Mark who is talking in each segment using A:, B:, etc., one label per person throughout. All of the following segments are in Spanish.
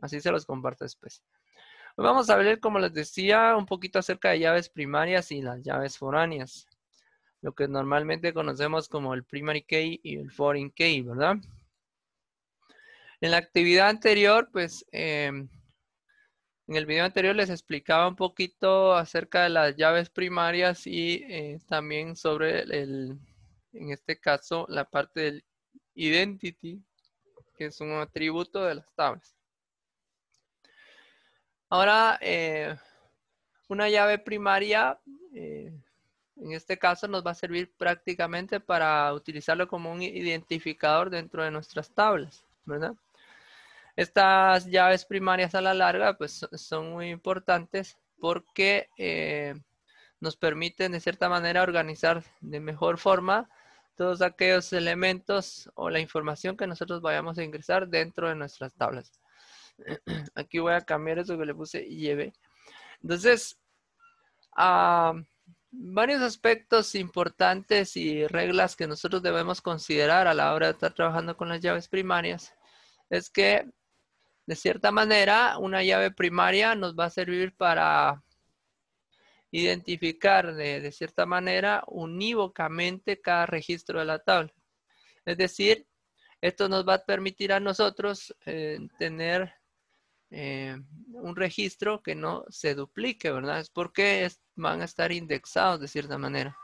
A: Así se los comparto después. Hoy vamos a ver, como les decía, un poquito acerca de llaves primarias y las llaves foráneas. Lo que normalmente conocemos como el primary key y el foreign key, ¿verdad? En la actividad anterior, pues, em, en el video anterior les explicaba un poquito acerca de las llaves primarias y eh, también sobre el, en este caso, la parte del identity, que es un atributo de las tablas. Ahora, eh, una llave primaria, eh, en este caso, nos va a servir prácticamente para utilizarlo como un identificador dentro de nuestras tablas, ¿verdad? Estas llaves primarias a la larga, pues, son muy importantes porque eh, nos permiten, de cierta manera, organizar de mejor forma todos aquellos elementos o la información que nosotros vayamos a ingresar dentro de nuestras tablas. Aquí voy a cambiar eso que le puse y lleve. Entonces, ah, varios aspectos importantes y reglas que nosotros debemos considerar a la hora de estar trabajando con las llaves primarias es que, de cierta manera, una llave primaria nos va a servir para identificar de, cierta manera unívocamente cada registro de la tabla. Es decir, esto nos va a permitir a nosotros eh, tener eh, un registro que no se duplique, ¿verdad? Es porque van a estar indexados de cierta manera.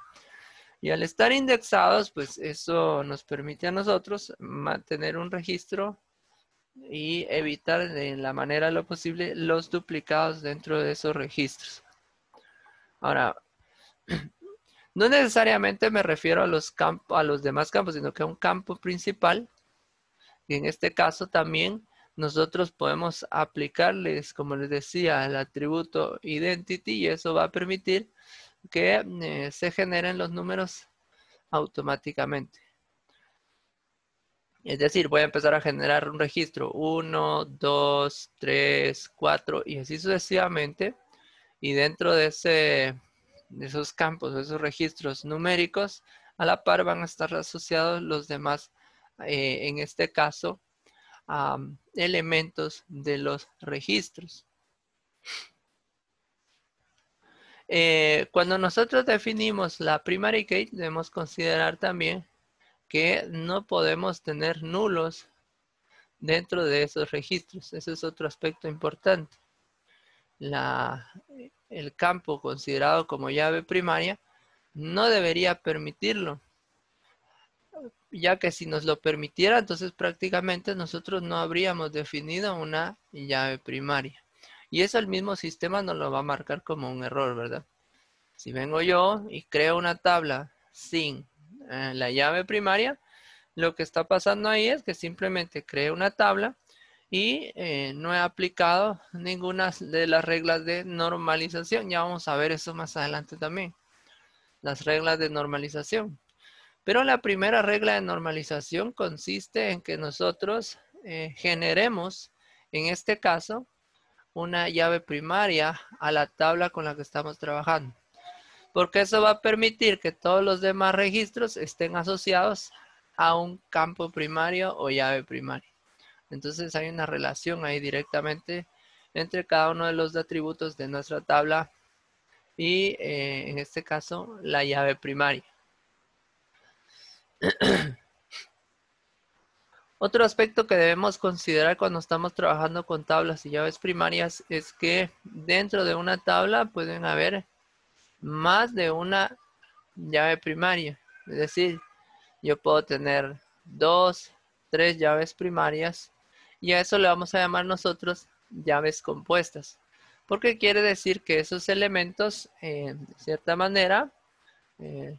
A: Y al estar indexados, pues eso nos permite a nosotros mantener un registro y evitar de la manera lo posible los duplicados dentro de esos registros. Ahora, no necesariamente me refiero a los, campos, a los demás campos, sino que a un campo principal, y en este caso también nosotros podemos aplicarles, como les decía, el atributo identity y eso va a permitir que eh, se generen los números automáticamente. Es decir, voy a empezar a generar un registro 1, 2, 3, 4 y así sucesivamente. Y dentro de, ese, esos campos, de esos registros numéricos, a la par van a estar asociados los demás, eh, en este caso, elementos de los registros. Eh, cuando nosotros definimos la primary key, debemos considerar también que no podemos tener nulos dentro de esos registros. Ese es otro aspecto importante. el campo considerado como llave primaria no debería permitirlo ya que si nos lo permitiera, entonces prácticamente nosotros no habríamos definido una llave primaria. Y eso el mismo sistema nos lo va a marcar como un error, ¿verdad? Si vengo yo y creo una tabla sin eh, la llave primaria, lo que está pasando ahí es que simplemente creo una tabla y eh, no he aplicado ninguna de las reglas de normalización. Ya vamos a ver eso más adelante también. Las reglas de normalización. Pero la primera regla de normalización consiste en que nosotros eh, generemos, en este caso, una llave primaria a la tabla con la que estamos trabajando. Porque eso va a permitir que todos los demás registros estén asociados a un campo primario o llave primaria. Entonces hay una relación ahí directamente entre cada uno de los atributos de nuestra tabla y eh, en este caso la llave primaria. Otro aspecto que debemos considerar cuando estamos trabajando con tablas y llaves primarias es que dentro de una tabla pueden haber más de una llave primaria. Es decir, yo puedo tener dos, tres llaves primarias y a eso le vamos a llamar nosotros llaves compuestas. Porque quiere decir que esos elementos, eh, de cierta manera, eh,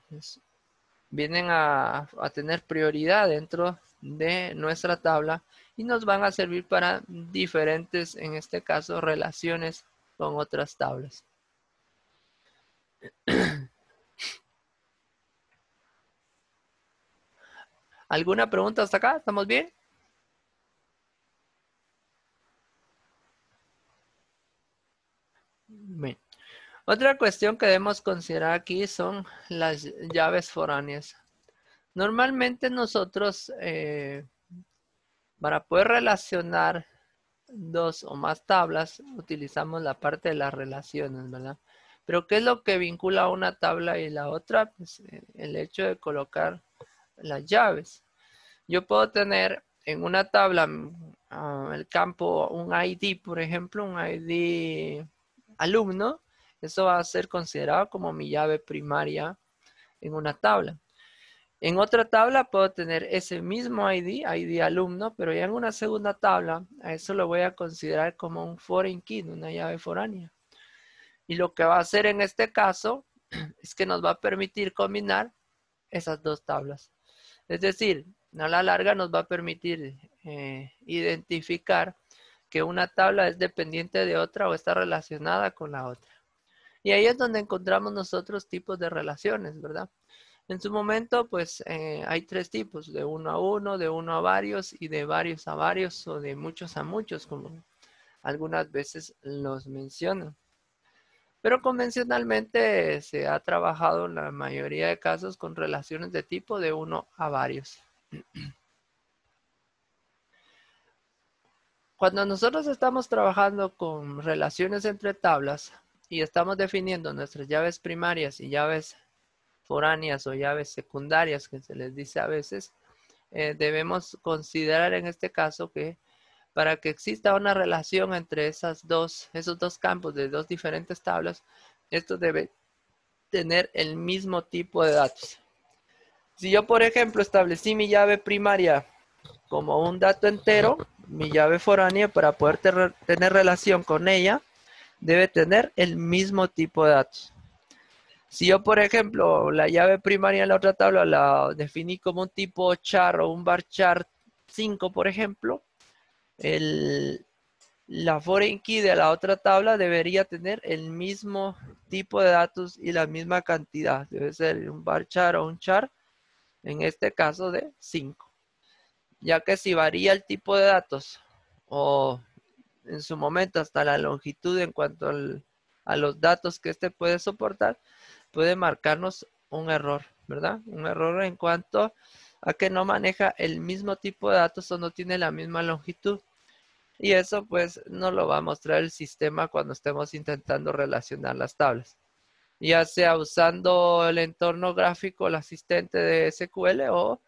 A: vienen a, tener prioridad dentro de nuestra tabla y nos van a servir para diferentes, en este caso, relaciones con otras tablas. ¿Alguna pregunta hasta acá? ¿Estamos bien? Otra cuestión que debemos considerar aquí son las llaves foráneas. Normalmente nosotros, eh, para poder relacionar dos o más tablas, utilizamos la parte de las relaciones, ¿verdad? Pero ¿qué es lo que vincula una tabla y la otra? Pues eh, el hecho de colocar las llaves. Yo puedo tener en una tabla mm, ah, el campo un ID, por ejemplo, un ID alumno, eso va a ser considerado como mi llave primaria en una tabla. En otra tabla puedo tener ese mismo ID, ID alumno, pero ya en una segunda tabla, a eso lo voy a considerar como un foreign key, una llave foránea. Y lo que va a hacer en este caso es que nos va a permitir combinar esas dos tablas. Es decir, a la larga nos va a permitir eh, identificar que una tabla es dependiente de otra o está relacionada con la otra. Y ahí es donde encontramos nosotros tipos de relaciones, ¿verdad? En su momento, pues eh, hay tres tipos, de uno a uno, de uno a varios y de varios a varios o de muchos a muchos, como algunas veces los mencionan. Pero convencionalmente eh, se ha trabajado en la mayoría de casos con relaciones de tipo de uno a varios. Cuando nosotros estamos trabajando con relaciones entre tablas, y estamos definiendo nuestras llaves primarias y llaves foráneas o llaves secundarias que se les dice a veces, eh, debemos considerar en este caso que para que exista una relación entre esas dos, esos dos campos de dos diferentes tablas, esto debe tener el mismo tipo de datos. Si yo, por ejemplo, establecí mi llave primaria como un dato entero, mi llave foránea, para poder tener relación con ella, debe tener el mismo tipo de datos. Si yo, por ejemplo, la llave primaria en la otra tabla la definí como un tipo char o un bar char 5, por ejemplo, la foreign key de la otra tabla debería tener el mismo tipo de datos y la misma cantidad. Debe ser un bar char o un char, en este caso de 5. Ya que si varía el tipo de datos o en su momento hasta la longitud en cuanto a los datos que este puede soportar, puede marcarnos un error, ¿verdad? Un error en cuanto a que no maneja el mismo tipo de datos o no tiene la misma longitud. Y eso pues nos lo va a mostrar el sistema cuando estemos intentando relacionar las tablas. Ya sea usando el entorno gráfico, el asistente de SQL o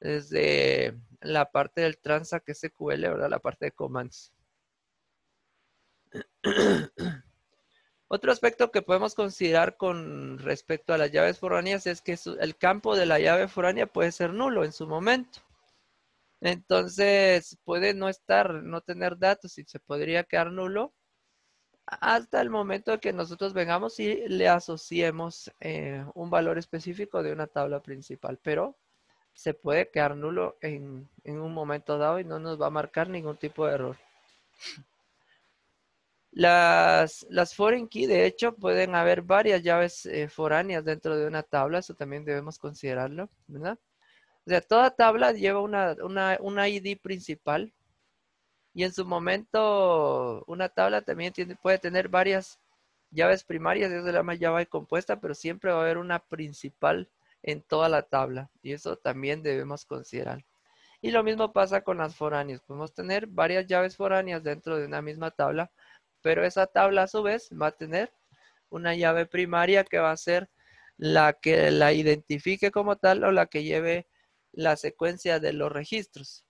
A: desde la parte del transac SQL, ¿verdad? La parte de comandos. Otro aspecto que podemos considerar con respecto a las llaves foráneas es que el campo de la llave foránea puede ser nulo en su momento. Entonces puede no estar, no tener datos y se podría quedar nulo hasta el momento de que nosotros vengamos y le asociemos eh, un valor específico de una tabla principal. Pero se puede quedar nulo en, en un momento dado y no nos va a marcar ningún tipo de error. Las, las foreign key, de hecho, pueden haber varias llaves eh, foráneas dentro de una tabla, eso también debemos considerarlo, ¿verdad? O sea, toda tabla lleva una, una, ID principal y en su momento una tabla también puede tener varias llaves primarias, eso se llama llave compuesta, pero siempre va a haber una principal en toda la tabla y eso también debemos considerar. Y lo mismo pasa con las foráneas, podemos tener varias llaves foráneas dentro de una misma tabla, pero esa tabla a su vez va a tener una llave primaria que va a ser la que la identifique como tal o la que lleve la secuencia de los registros.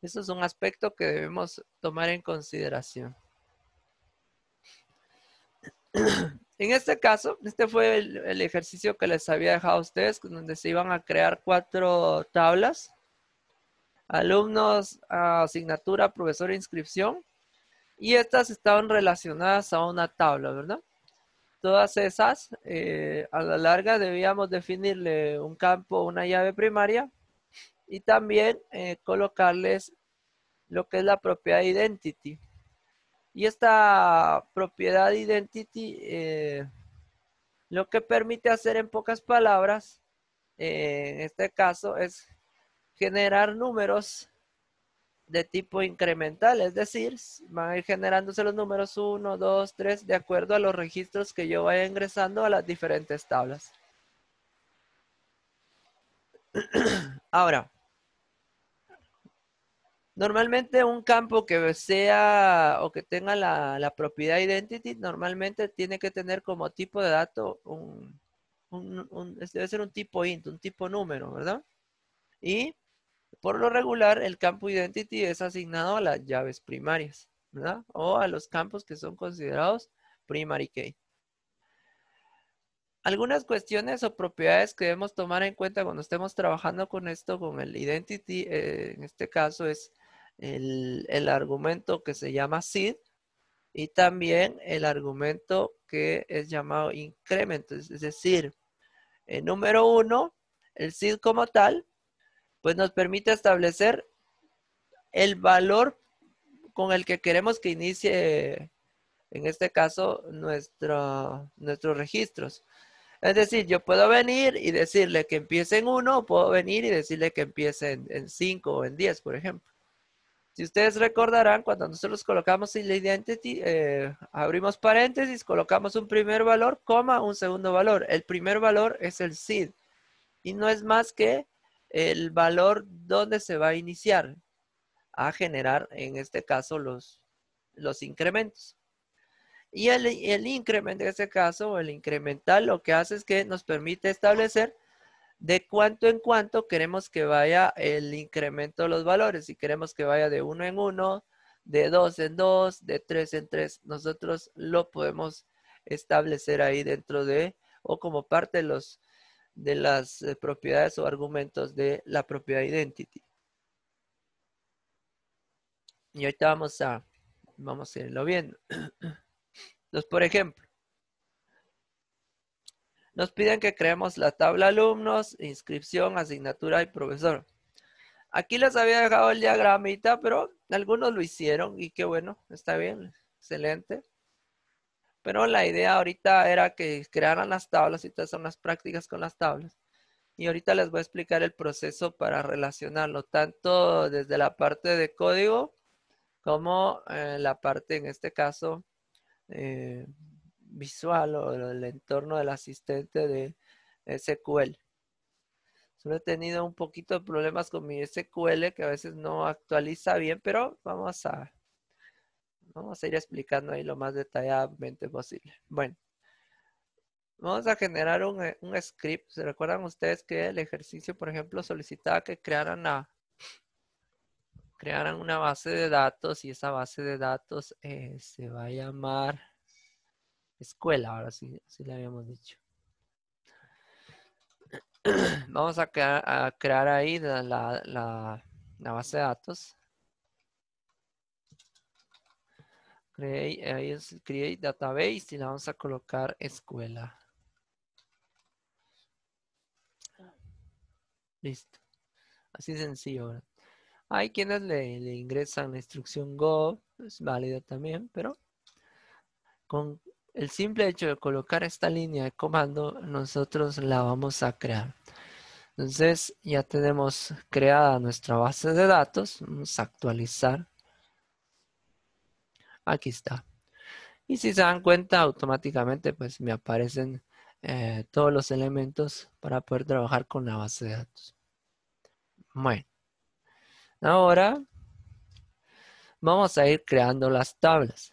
A: Eso es un aspecto que debemos tomar en consideración. En este caso, este fue el, ejercicio que les había dejado a ustedes, donde se iban a crear cuatro tablas. Alumnos, ah, asignatura, profesor, inscripción y estas estaban relacionadas a una tabla, ¿verdad? Todas esas, eh, a la larga debíamos definirle un campo, una llave primaria y también eh, colocarles lo que es la propiedad identity. Y esta propiedad identity eh, lo que permite hacer en pocas palabras, en este caso, es generar números de tipo incremental, es decir, van ir generándose los números 1, 2, 3 de acuerdo a los registros que yo vaya ingresando a las diferentes tablas. Ahora, normalmente un campo que sea o que tenga la, propiedad identity, normalmente tiene que tener como tipo de dato un, un, debe ser un tipo int, un tipo número, ¿verdad? Y por lo regular, el campo Identity es asignado a las llaves primarias, ¿verdad? O a los campos que son considerados primary key. Algunas cuestiones o propiedades que debemos tomar en cuenta cuando estemos trabajando con esto, con el identity, eh, en este caso es el, argumento que se llama seed y también el argumento que es llamado Increment. es decir, el eh, número uno, el seed como tal, pues nos permite establecer el valor con el que queremos que inicie, en este caso, nuestros registros. Es decir, yo puedo venir y decirle que empiece en 1, puedo venir y decirle que empiece en 5 o en 10, por ejemplo. Si ustedes recordarán, cuando nosotros colocamos el identity, eh, abrimos paréntesis, colocamos un primer valor, coma, un segundo valor. El primer valor es el seed y no es más que el valor donde se va a iniciar a generar, en este caso, los, los incrementos. Y el, el incremento, en este caso, el incremental, lo que hace es que nos permite establecer de cuánto en cuánto queremos que vaya el incremento de los valores. Si queremos que vaya de uno en 1, de dos en dos de tres en 3, nosotros lo podemos establecer ahí dentro de o como parte de los de las eh, propiedades o argumentos de la propiedad identity. Y ahorita vamos a, vamos a irlo viendo. Entonces, por ejemplo, nos piden que creemos la tabla alumnos, inscripción, asignatura y profesor. Aquí les había dejado el diagramita, pero algunos lo hicieron y qué bueno, está bien, excelente. Pero la idea ahorita era que crearan las tablas y todas son las prácticas con las tablas. Y ahorita les voy a explicar el proceso para relacionarlo, tanto desde la parte de código como eh, la parte, en este caso, eh, visual o el entorno del asistente de SQL. Solo he tenido un poquito de problemas con mi SQL que a veces no actualiza bien, pero vamos a Vamos a ir explicando ahí lo más detalladamente posible. Bueno, vamos a generar eh, un, script. ¿Se recuerdan ustedes que el ejercicio, por ejemplo, solicitaba que crearan la, crearan una base de datos y esa base de datos eh, se va a llamar escuela, ahora sí, así le habíamos dicho. Vamos a crear, ahí la, la, base de datos. Create, Create Database y la vamos a colocar escuela. Listo. Así sencillo. Hay quienes le, le, ingresan la instrucción go, es válida también, pero con el simple hecho de colocar esta línea de comando, nosotros la vamos a crear. Entonces ya tenemos creada nuestra base de datos, vamos a actualizar. Aquí está. Y si se dan cuenta, automáticamente pues me aparecen eh, todos los elementos para poder trabajar con la base de datos. Bueno, ahora vamos a ir creando las tablas.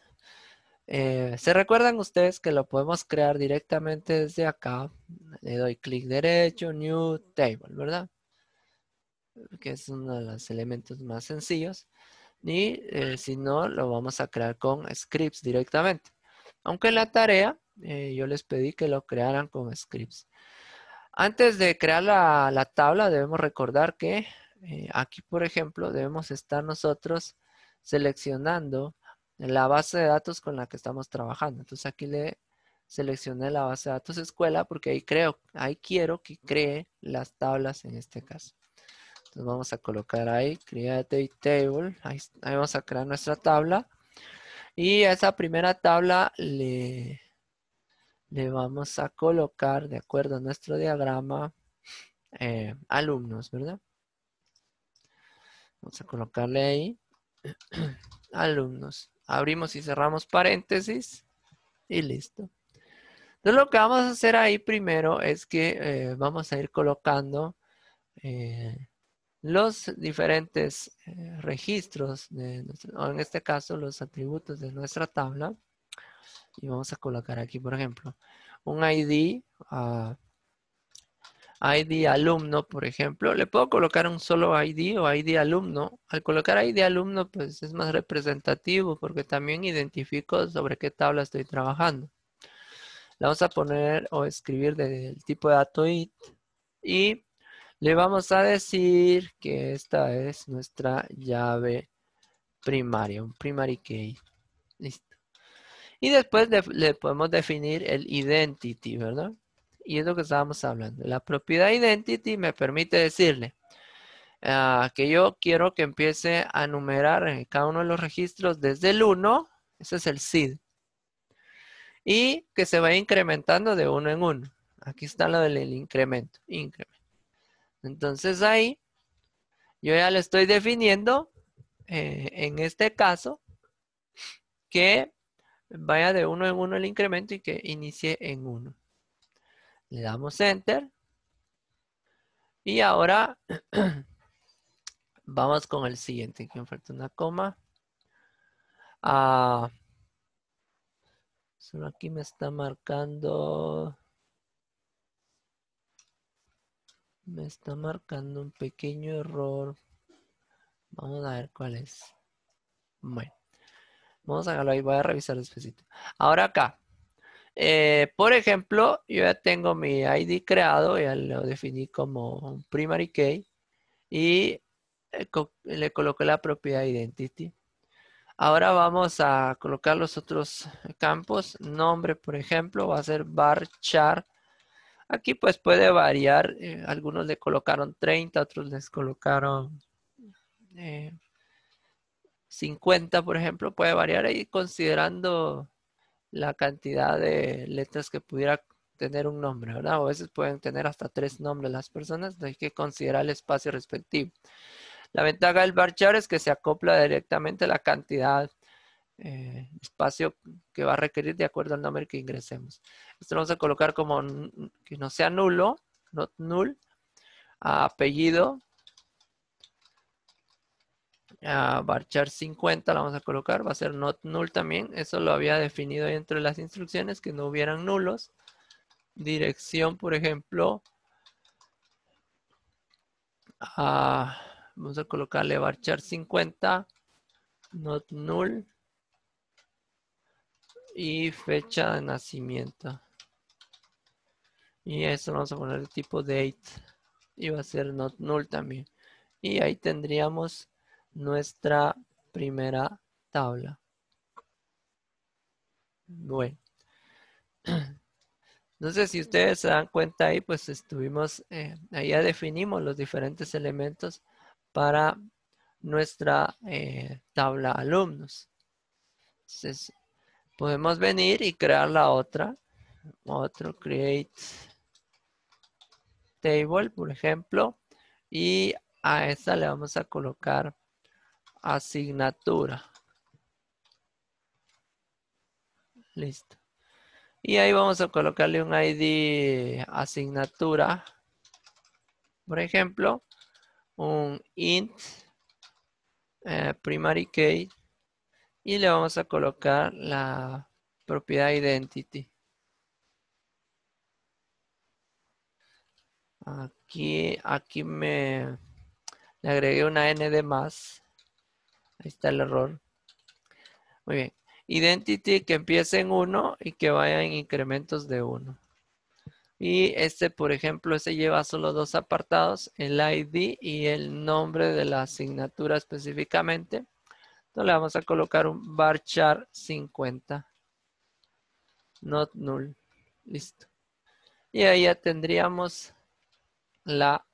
A: Eh, ¿Se recuerdan ustedes que lo podemos crear directamente desde acá? Le doy clic derecho, New Table, ¿verdad? Que es uno de los elementos más sencillos y eh, si no, lo vamos a crear con scripts directamente. Aunque en la tarea eh, yo les pedí que lo crearan con scripts. Antes de crear la, tabla debemos recordar que eh, aquí, por ejemplo, debemos estar nosotros seleccionando la base de datos con la que estamos trabajando. Entonces aquí le seleccioné la base de datos escuela porque ahí creo, ahí quiero que cree las tablas en este caso. Entonces vamos a colocar ahí create table. Ahí, vamos a crear nuestra tabla. Y a esa primera tabla le, le vamos a colocar, de acuerdo a nuestro diagrama, eh, alumnos, ¿verdad? Vamos a colocarle ahí alumnos. Abrimos y cerramos paréntesis y listo. Entonces lo que vamos a hacer ahí primero es que eh, vamos a ir colocando eh, los diferentes eh, registros, de en este caso los atributos de nuestra tabla, y vamos a colocar aquí, por ejemplo, un ID, ah, ID alumno, por ejemplo, le puedo colocar un solo ID o ID alumno. Al colocar ID alumno, pues es más representativo porque también identifico sobre qué tabla estoy trabajando. Le vamos a poner o escribir del tipo de dato IT y le vamos a decir que esta es nuestra llave primaria, un primary key. Listo. Y después le, podemos definir el identity, ¿verdad? Y es lo que estábamos hablando. La propiedad identity me permite decirle ah, que yo quiero que empiece a numerar cada uno de los registros desde el 1, ese es el seed, y que se vaya incrementando de uno en uno. Aquí está lo del incremento. incremento. Entonces ahí yo ya le estoy definiendo, eh, en este caso, que vaya de uno en uno el incremento y que inicie en uno. Le damos Enter. Y ahora vamos con el siguiente, Aquí me falta una coma. Ah, solo aquí me está marcando Me está marcando un pequeño error. Vamos a ver cuál es. Bueno, vamos a dejarlo ahí. Voy a revisar despacito. Ahora acá. Eh, por ejemplo, yo ya tengo mi ID creado. Ya lo definí como un primary key. Y eh, le coloqué la propiedad identity. Ahora vamos a colocar los otros campos. Nombre, por ejemplo, va a ser bar chart, Aquí pues puede variar, eh, algunos le colocaron 30, otros les colocaron 50, eh, por ejemplo, puede variar ahí considerando la cantidad de letras que pudiera tener un nombre, ¿verdad? a veces pueden tener hasta tres nombres las personas, hay que considerar el espacio respectivo. La ventaja del bar es que se acopla directamente la cantidad eh, espacio que va a requerir de acuerdo al nombre que ingresemos. Este, lo vamos a colocar como que no sea nulo, not null, apellido, a barchar 50 la vamos a colocar, va a ser not null también, eso lo había definido dentro de las instrucciones, que no hubieran nulos. Dirección, por ejemplo, vamos a colocarle barchar 50, not null, y fecha de nacimiento. Y esto vamos a poner el tipo date. Y va a ser not null también. Y ahí tendríamos nuestra primera tabla. Bueno. Entonces, si ustedes se dan cuenta ahí, pues estuvimos, eh, ahí ya definimos los diferentes elementos para nuestra eh, tabla alumnos. Entonces, podemos venir y crear la otra. Otro create table, por ejemplo, y a esta le vamos a colocar asignatura. Listo. Y ahí vamos a colocarle un ID asignatura. Por ejemplo, un int eh, primary key y le vamos a colocar la propiedad identity. Aquí, aquí me le agregué una N de más. Ahí está el error. Muy bien. Identity que empiece en 1 y que vaya en incrementos de 1. Y este, por ejemplo, ese lleva solo dos apartados, el ID y el nombre de la asignatura específicamente. Entonces le vamos a colocar un varchar 50. Not null. Listo. Y ahí ya tendríamos la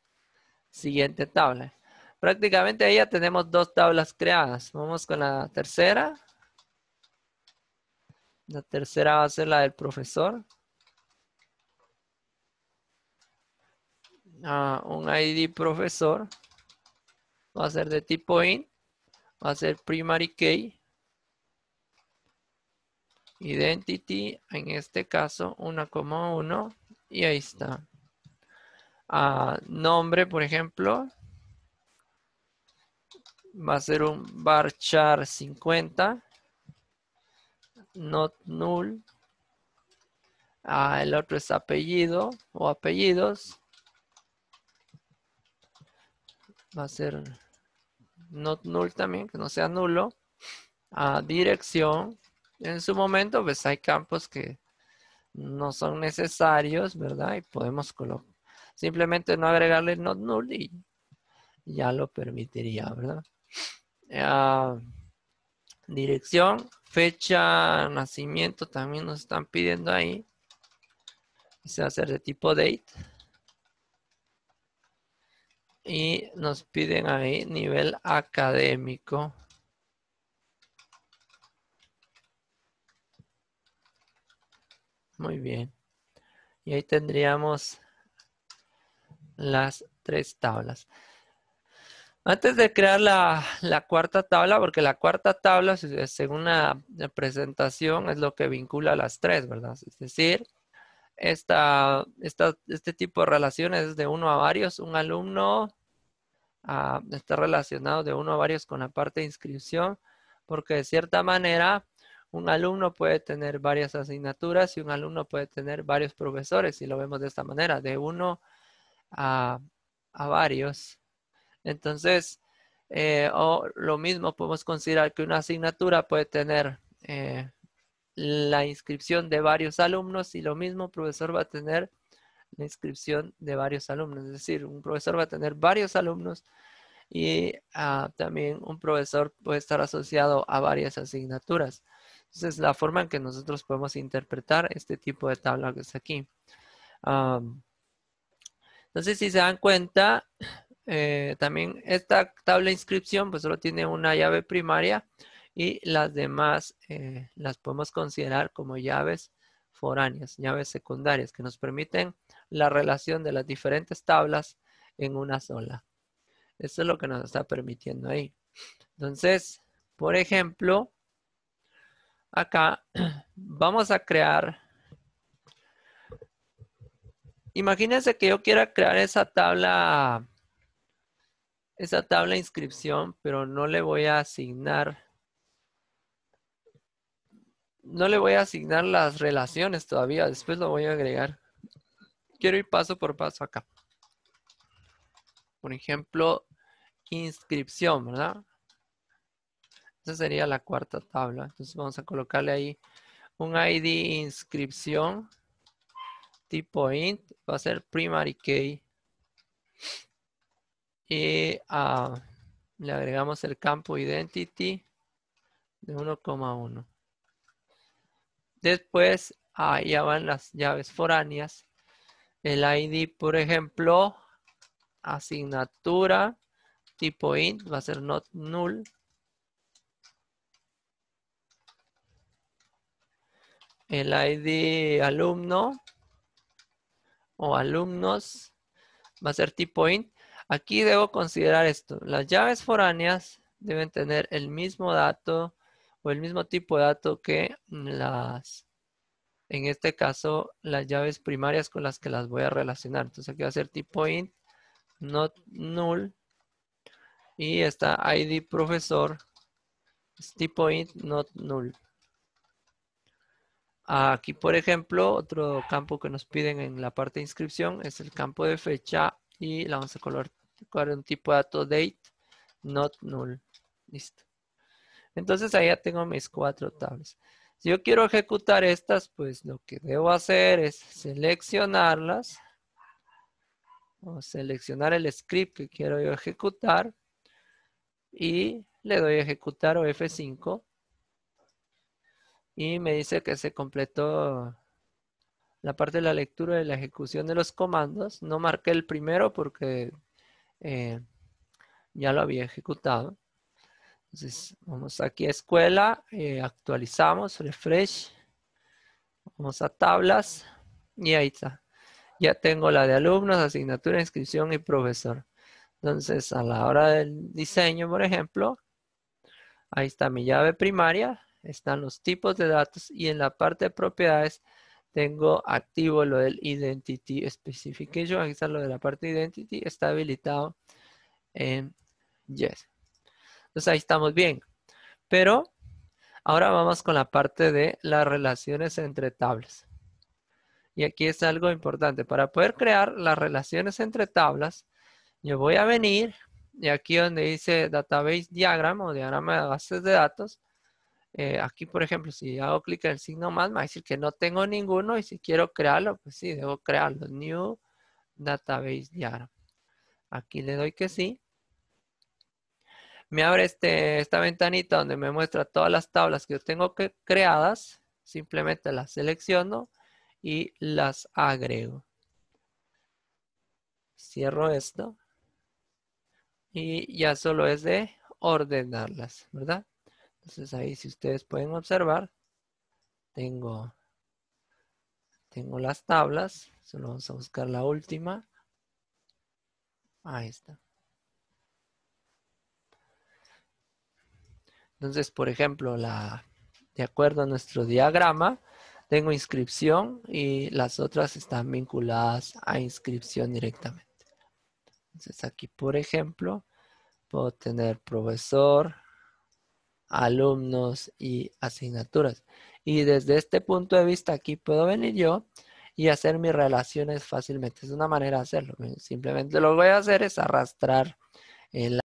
A: siguiente tabla. Prácticamente ahí ya tenemos dos tablas creadas. Vamos con la tercera. La tercera va a ser la del profesor. Ah, un ID profesor. Va a ser de tipo int. Va a ser primary key. Identity, en este caso, 1,1. Y ahí está a nombre, por ejemplo, va a ser un varchar 50, not null. Ah, el otro es apellido o apellidos. Va a ser not null también, que no sea nulo. a ah, dirección. En su momento, pues hay campos que no son necesarios, ¿verdad? Y podemos colocar Simplemente no agregarle not null y ya lo permitiría, ¿verdad? Ah, dirección, fecha, nacimiento también nos están pidiendo ahí. Se va a hacer de tipo date. Y nos piden ahí nivel académico. Muy bien. Y ahí tendríamos las tres tablas. Antes de crear la, cuarta tabla, porque la cuarta tabla, según la presentación, es lo que vincula las tres, ¿verdad? Es decir, este tipo de relaciones de uno a varios. Un alumno ah, está relacionado de uno a varios con la parte de inscripción, porque de cierta manera un alumno puede tener varias asignaturas y un alumno puede tener varios profesores, si lo vemos de esta manera, de uno a, varios. Entonces, eh, o lo mismo podemos considerar que una asignatura puede tener eh, la inscripción de varios alumnos y lo mismo profesor va a tener la inscripción de varios alumnos. Es decir, un profesor va a tener varios alumnos y ah, también un profesor puede estar asociado a varias asignaturas. Entonces, la forma en que nosotros podemos interpretar este tipo de tabla que está aquí. Entonces, si se dan cuenta, eh, también esta tabla de inscripción pues solo tiene una llave primaria y las demás eh, las podemos considerar como llaves foráneas, llaves secundarias, que nos permiten la relación de las diferentes tablas en una sola. Eso es lo que nos está permitiendo ahí. Entonces, por ejemplo, acá vamos a crear Imagínense que yo quiera crear esa tabla, esa tabla inscripción, pero no le voy a asignar, no le voy a asignar las relaciones todavía, después lo voy a agregar. Quiero ir paso por paso acá. Por ejemplo, inscripción, ¿verdad? Esa sería la cuarta tabla. Entonces vamos a colocarle ahí un ID inscripción tipo int va a ser primary key. Y ah, le agregamos el campo identity de 1,1. Después ahí ya van las llaves foráneas. El ID, por ejemplo, asignatura tipo int va a ser not null. El ID alumno o alumnos va a ser tipo int, Aquí debo considerar esto. Las llaves foráneas deben tener el mismo dato o el mismo tipo de dato que las, en este caso, las llaves primarias con las que las voy a relacionar. Entonces aquí va a ser tipo int, not null. Y esta ID profesor es int not null. Aquí, por ejemplo, otro campo que nos piden en la parte de inscripción es el campo de fecha y la vamos a colocar un tipo de dato date, not null. Listo. Entonces, ahí ya tengo mis cuatro tablas. Si yo quiero ejecutar estas, pues lo que debo hacer es seleccionarlas. O seleccionar el script que quiero yo ejecutar. Y le doy a ejecutar o F5 y me dice que se completó la parte de la lectura y la ejecución de los comandos. No marqué el primero porque eh, ya lo había ejecutado. Entonces, vamos aquí a escuela, eh, actualizamos, refresh, vamos a tablas y ahí está. Ya tengo la de alumnos, asignatura, inscripción y profesor. Entonces, a la hora del diseño, por ejemplo, ahí está mi llave primaria, están los tipos de datos y en la parte de propiedades tengo activo lo del Identity Specification. Aquí está lo de la parte Identity, está habilitado en Yes. Entonces ahí estamos bien. Pero ahora vamos con la parte de las relaciones entre tablas. Y aquí es algo importante. Para poder crear las relaciones entre tablas, yo voy a venir y aquí donde dice Database Diagram o diagrama de bases de datos, eh, aquí, por ejemplo, si hago clic en el signo más, me va a decir que no tengo ninguno y si quiero crearlo, pues sí, debo crearlo. New Database Diagram. Aquí le doy que sí. Me abre este, esta ventanita donde me muestra todas las tablas que yo tengo creadas. Simplemente las selecciono y las agrego. Cierro esto. Y ya solo es de ordenarlas, ¿verdad? Entonces ahí si ustedes pueden observar, tengo, tengo las tablas, solo vamos a buscar la última. Ahí está. Entonces, por ejemplo, la, de acuerdo a nuestro diagrama, tengo inscripción y las otras están vinculadas a inscripción directamente. Entonces, aquí, por ejemplo, puedo tener profesor, alumnos y asignaturas. Y desde este punto de vista aquí puedo venir yo y hacer mis relaciones fácilmente. Es una manera de hacerlo. Simplemente lo que voy a hacer es arrastrar el